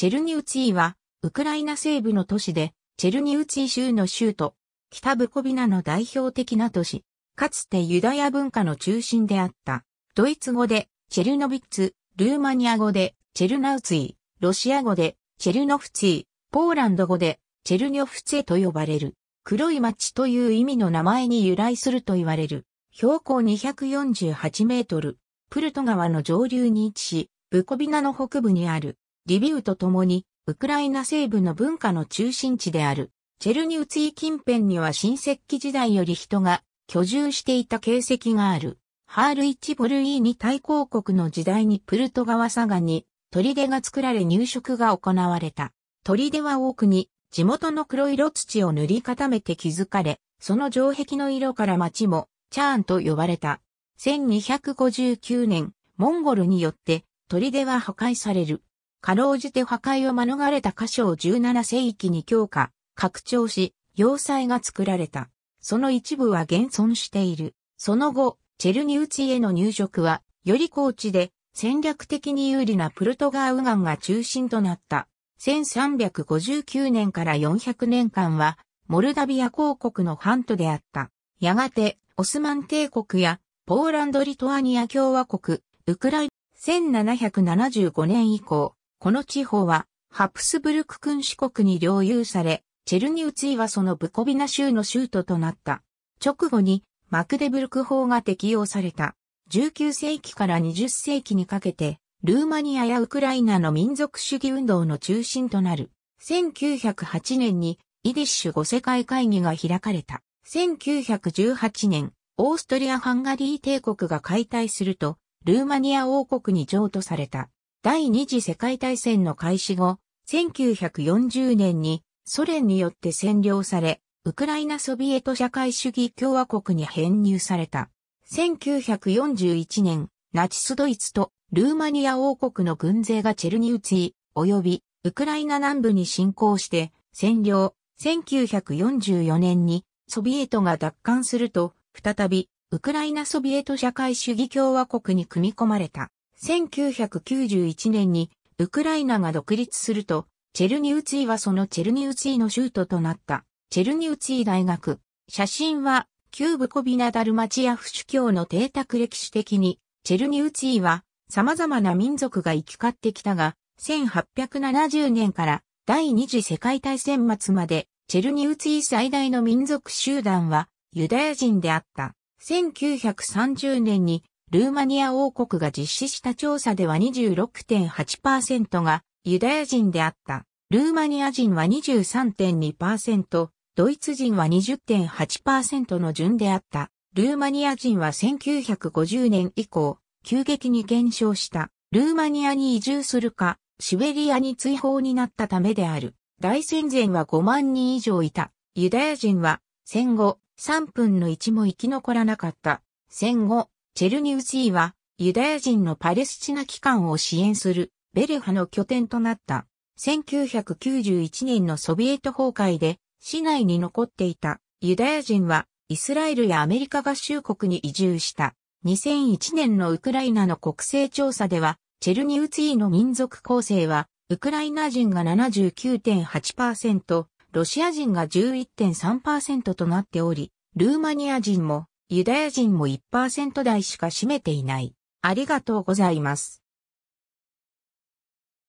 チェルニウツィは、ウクライナ西部の都市で、チェルニウツィ州の州都、北ブコビナの代表的な都市、かつてユダヤ文化の中心であった。ドイツ語で、チェルノビッツ、ルーマニア語で、チェルナウツィ、ロシア語で、チェルノフツィ、ポーランド語で、チェルニョフツェと呼ばれる。黒い町という意味の名前に由来すると言われる。標高248メートル、プルト川の上流に位置し、ブコビナの北部にある。リビウと共に、ウクライナ西部の文化の中心地である、チェルニウツィ近辺には新石器時代より人が居住していた形跡がある。ハール・イチ・ボルイーニ大公国の時代にプルト川佐賀に砦が作られ入植が行われた。砦は多くに地元の黒色土を塗り固めて築かれ、その城壁の色から町もチャーンと呼ばれた。1259年、モンゴルによって砦は破壊される。かろうじて破壊を免れた箇所を17世紀に強化、拡張し、要塞が作られた。その一部は現存している。その後、チェルニウツィへの入植は、より高地で戦略的に有利なプルトガーウガンが中心となった。1359年から400年間は、モルダビア公国のハントであった。やがて、オスマン帝国や、ポーランド・リトアニア共和国、ウクライナ、1775年以降、この地方は、ハプスブルク君主国に領有され、チェルニウツィはそのブコビナ州の州都となった。直後に、マクデブルク法が適用された。19世紀から20世紀にかけて、ルーマニアやウクライナの民族主義運動の中心となる。1908年に、イディッシュ5世界会議が開かれた。1918年、オーストリア・ハンガリー帝国が解体すると、ルーマニア王国に譲渡された。第二次世界大戦の開始後、1940年にソ連によって占領され、ウクライナソビエト社会主義共和国に編入された。1941年、ナチスドイツとルーマニア王国の軍勢がチェルニウツィ、及びウクライナ南部に侵攻して占領。1944年にソビエトが奪還すると、再びウクライナソビエト社会主義共和国に組み込まれた。1991年にウクライナが独立すると、チェルニウツィはそのチェルニウツィの州都となった、チェルニウツィ大学。写真は、キューブコビナダルマチアフ主教の邸宅歴史的に、チェルニウツィは様々な民族が行き交ってきたが、1870年から第二次世界大戦末まで、チェルニウツィ最大の民族集団はユダヤ人であった。1930年にルーマニア王国が実施した調査では26.8%がユダヤ人であった。ルーマニア人は23.2%、ドイツ人は20.8%の順であった。ルーマニア人は1950年以降、急激に減少した。ルーマニアに移住するか、シベリアに追放になったためである。大戦前は5万人以上いた。ユダヤ人は戦後3分の1も生き残らなかった。戦後、チェルニウツィは、ユダヤ人のパレスチナ機関を支援するベレハの拠点となった。1991年のソビエト崩壊で、市内に残っていたユダヤ人は、イスラエルやアメリカ合衆国に移住した。2001年のウクライナの国勢調査では、チェルニウツィの民族構成は、ウクライナ人が79.8%、ロシア人が11.3%となっており、ルーマニア人もユダヤ人も1%台しか占めていない。ありがとうございます。